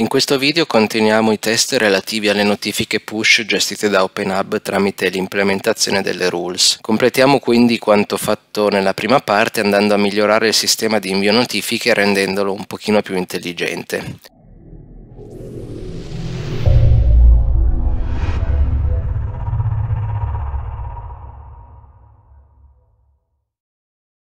In questo video continuiamo i test relativi alle notifiche push gestite da OpenHub tramite l'implementazione delle rules. Completiamo quindi quanto fatto nella prima parte andando a migliorare il sistema di invio notifiche rendendolo un pochino più intelligente.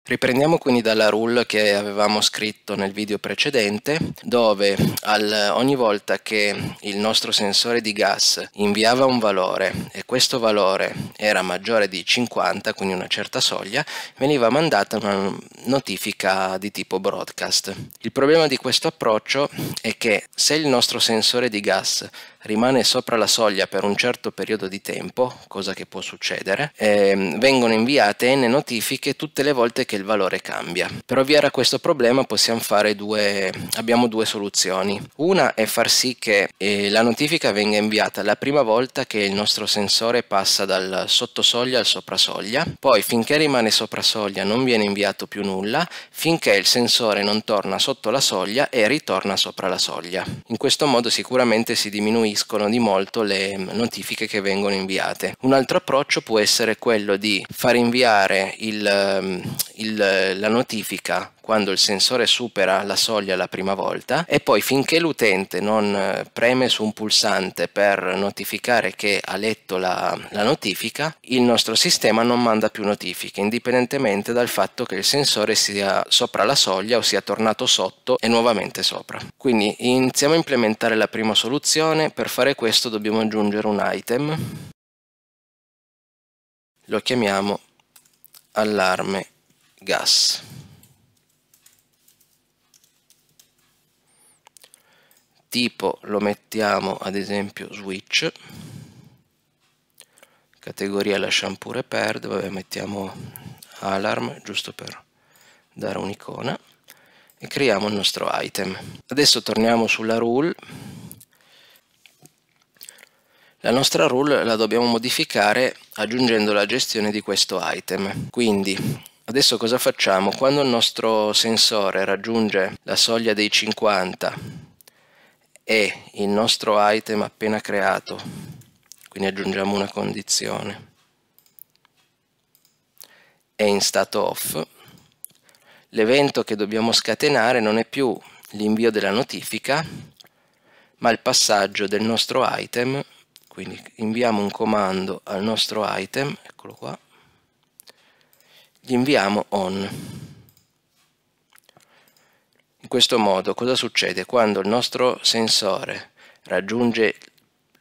Riprendiamo quindi dalla rule che avevamo scritto nel video precedente, dove al, ogni volta che il nostro sensore di gas inviava un valore e questo valore era maggiore di 50, quindi una certa soglia, veniva mandata una notifica di tipo broadcast. Il problema di questo approccio è che se il nostro sensore di gas rimane sopra la soglia per un certo periodo di tempo, cosa che può succedere, ehm, vengono inviate n notifiche tutte le volte che il valore cambia. Per ovviare a questo problema possiamo fare due, abbiamo due soluzioni. Una è far sì che eh, la notifica venga inviata la prima volta che il nostro sensore passa dal sottosoglia al soprasoglia, poi finché rimane soprasoglia non viene inviato più nulla, finché il sensore non torna sotto la soglia e ritorna sopra la soglia. In questo modo sicuramente si diminuisce diminuiscono di molto le notifiche che vengono inviate. Un altro approccio può essere quello di far inviare il, ehm, il, la notifica quando il sensore supera la soglia la prima volta e poi finché l'utente non eh, preme su un pulsante per notificare che ha letto la, la, notifica, il nostro sistema non manda più notifiche, indipendentemente dal fatto che il sensore sia sopra la soglia o sia tornato sotto e nuovamente sopra. Quindi iniziamo a implementare la prima soluzione, per fare questo dobbiamo aggiungere un item, lo chiamiamo allarme gas. Tipo lo mettiamo ad esempio switch, categoria lasciamo pure perdere, vabbè mettiamo alarm giusto per dare un'icona e creiamo il nostro item. Adesso torniamo sulla rule. La nostra rule la dobbiamo modificare aggiungendo la gestione di questo item. Quindi Adesso cosa facciamo? Quando il nostro sensore raggiunge la soglia dei 50 e il nostro item appena creato, quindi aggiungiamo una condizione, è in stato off, l'evento che dobbiamo scatenare non è più l'invio della notifica, ma il passaggio del nostro item, quindi inviamo un comando al nostro item, eccolo qua, gli inviamo on. In questo modo cosa succede? Quando il nostro sensore raggiunge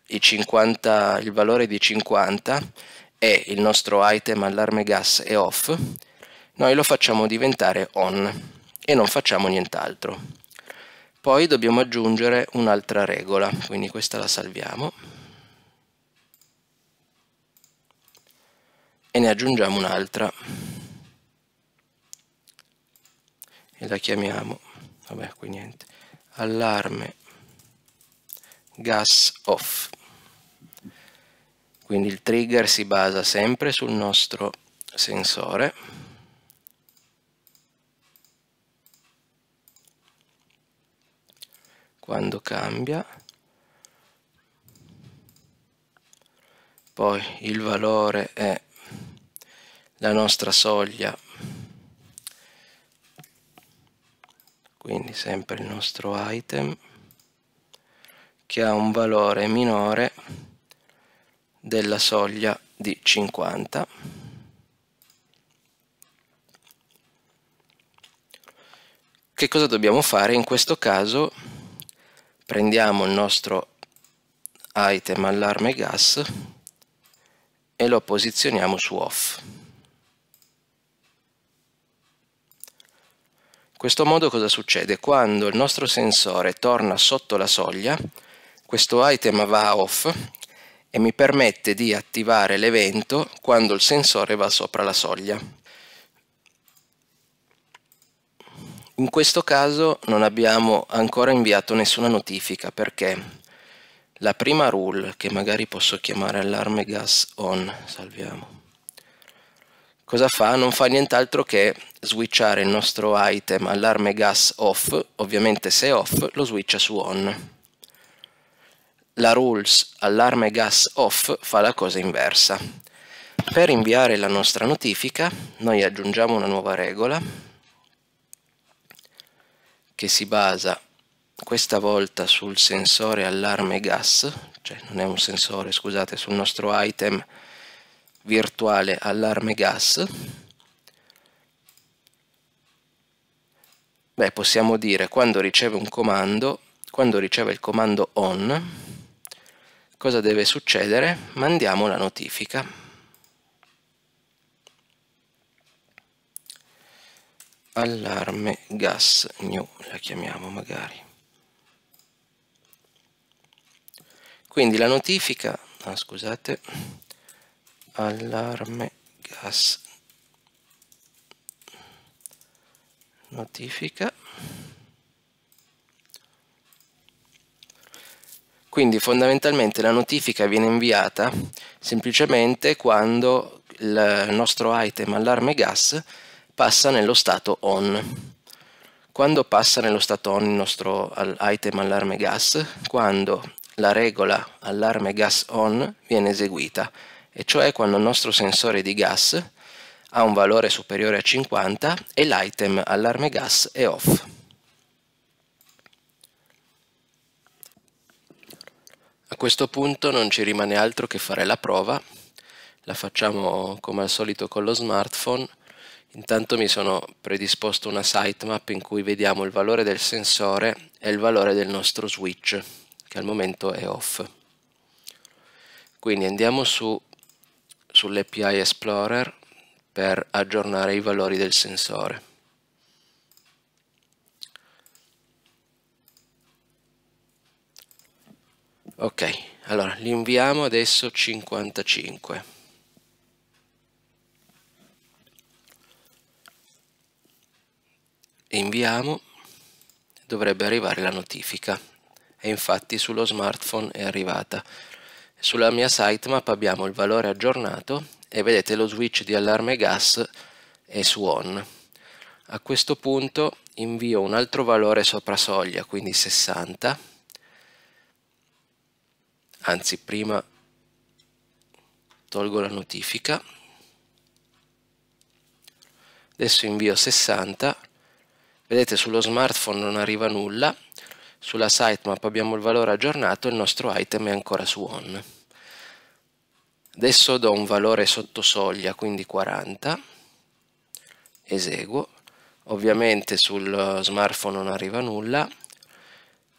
il, 50, il valore di 50 e il nostro item allarme gas è off, noi lo facciamo diventare on e non facciamo nient'altro. Poi dobbiamo aggiungere un'altra regola, quindi questa la salviamo e ne aggiungiamo un'altra. e la chiamiamo vabbè qui niente allarme gas off quindi il trigger si basa sempre sul nostro sensore quando cambia poi il valore è la nostra soglia quindi sempre il nostro item che ha un valore minore della soglia di 50 che cosa dobbiamo fare in questo caso prendiamo il nostro item allarme gas e lo posizioniamo su off questo modo cosa succede? Quando il nostro sensore torna sotto la soglia, questo item va off e mi permette di attivare l'evento quando il sensore va sopra la soglia. In questo caso non abbiamo ancora inviato nessuna notifica perché la prima rule, che magari posso chiamare allarme gas on, salviamo, cosa fa? Non fa nient'altro che switchare il nostro item allarme gas off, ovviamente se off lo switcha su on. La rules allarme gas off fa la cosa inversa. Per inviare la nostra notifica noi aggiungiamo una nuova regola che si basa questa volta sul sensore allarme gas, cioè non è un sensore, scusate, sul nostro item virtuale allarme gas Beh, possiamo dire quando riceve un comando, quando riceve il comando on, cosa deve succedere? Mandiamo la notifica. Allarme gas new, la chiamiamo magari. Quindi la notifica, ah, scusate, allarme gas new. notifica quindi fondamentalmente la notifica viene inviata semplicemente quando il nostro item allarme gas passa nello stato on quando passa nello stato on il nostro item allarme gas quando la regola allarme gas on viene eseguita e cioè quando il nostro sensore di gas ha un valore superiore a 50 e l'item allarme gas è off. A questo punto non ci rimane altro che fare la prova, la facciamo come al solito con lo smartphone, intanto mi sono predisposto una sitemap in cui vediamo il valore del sensore e il valore del nostro switch, che al momento è off. Quindi andiamo su sull'API Explorer, per aggiornare i valori del sensore. Ok, allora li inviamo adesso 55. Inviamo, dovrebbe arrivare la notifica e infatti sullo smartphone è arrivata. Sulla mia sitemap abbiamo il valore aggiornato e vedete lo switch di allarme gas è su on. A questo punto invio un altro valore sopra soglia, quindi 60, anzi prima tolgo la notifica, adesso invio 60, vedete sullo smartphone non arriva nulla, sulla sitemap abbiamo il valore aggiornato, il nostro item è ancora su on. Adesso do un valore sotto soglia, quindi 40, eseguo, ovviamente sul eh, smartphone non arriva nulla,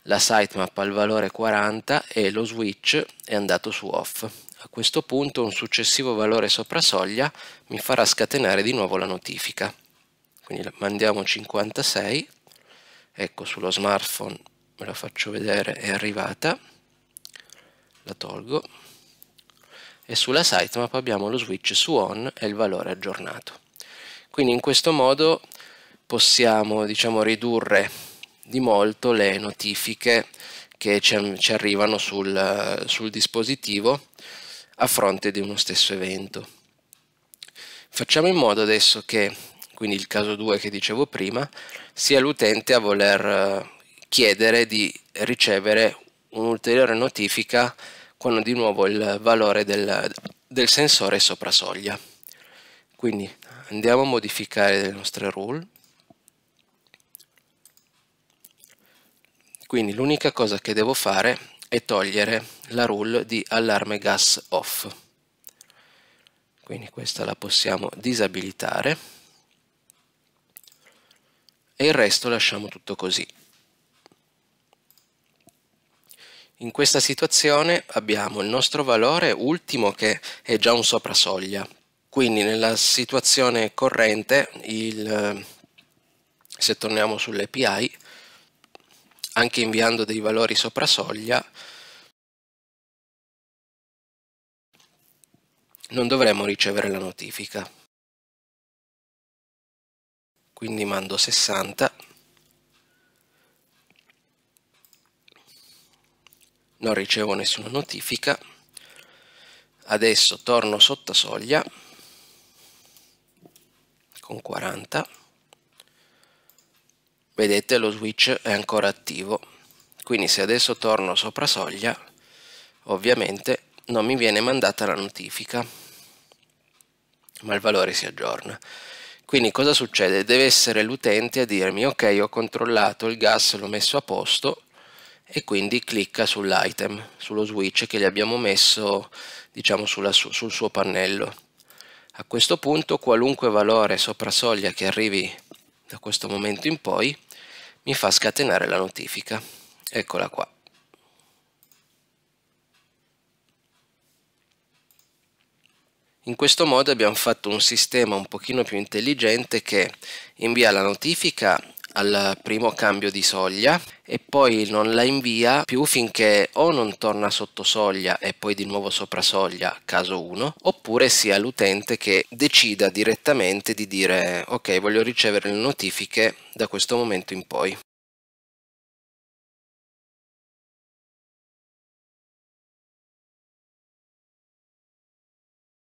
la sitemap ha il valore 40 e lo switch è andato su off. A questo punto un successivo valore sopra soglia mi farà scatenare di nuovo la notifica. Quindi mandiamo 56, ecco sullo smartphone ve la faccio vedere è arrivata la tolgo e sulla sitemap abbiamo lo switch su on e il valore aggiornato quindi in questo modo possiamo diciamo ridurre di molto le notifiche che ci, arrivano sul, sul dispositivo a fronte di uno stesso evento facciamo in modo adesso che quindi il caso 2 che dicevo prima sia l'utente a voler chiedere di ricevere un'ulteriore notifica quando di nuovo il valore del, del sensore è sopra soglia. Quindi andiamo a modificare le nostre rule. Quindi l'unica cosa che devo fare è togliere la rule di allarme gas off. Quindi questa la possiamo disabilitare e il resto lasciamo tutto così. In questa situazione abbiamo il nostro valore ultimo che è già un soprasoglia. Quindi nella situazione corrente, il, se torniamo sull'API, anche inviando dei valori soprasoglia, non dovremmo ricevere la notifica. Quindi mando 60 non ricevo nessuna notifica adesso torno sotto soglia con 40 vedete lo switch è ancora attivo quindi se adesso torno sopra soglia ovviamente non mi viene mandata la notifica ma il valore si aggiorna quindi cosa succede? deve essere l'utente a dirmi ok ho controllato il gas l'ho messo a posto e quindi clicca sull'item, sullo switch che gli abbiamo messo diciamo, sulla, sul suo pannello. A questo punto qualunque valore sopra soglia che arrivi da questo momento in poi mi fa scatenare la notifica. Eccola qua. In questo modo abbiamo fatto un sistema un pochino più intelligente che invia la notifica al primo cambio di soglia e poi non la invia più finché o non torna sotto soglia e poi di nuovo sopra soglia, caso 1, oppure sia l'utente che decida direttamente di dire ok voglio ricevere le notifiche da questo momento in poi.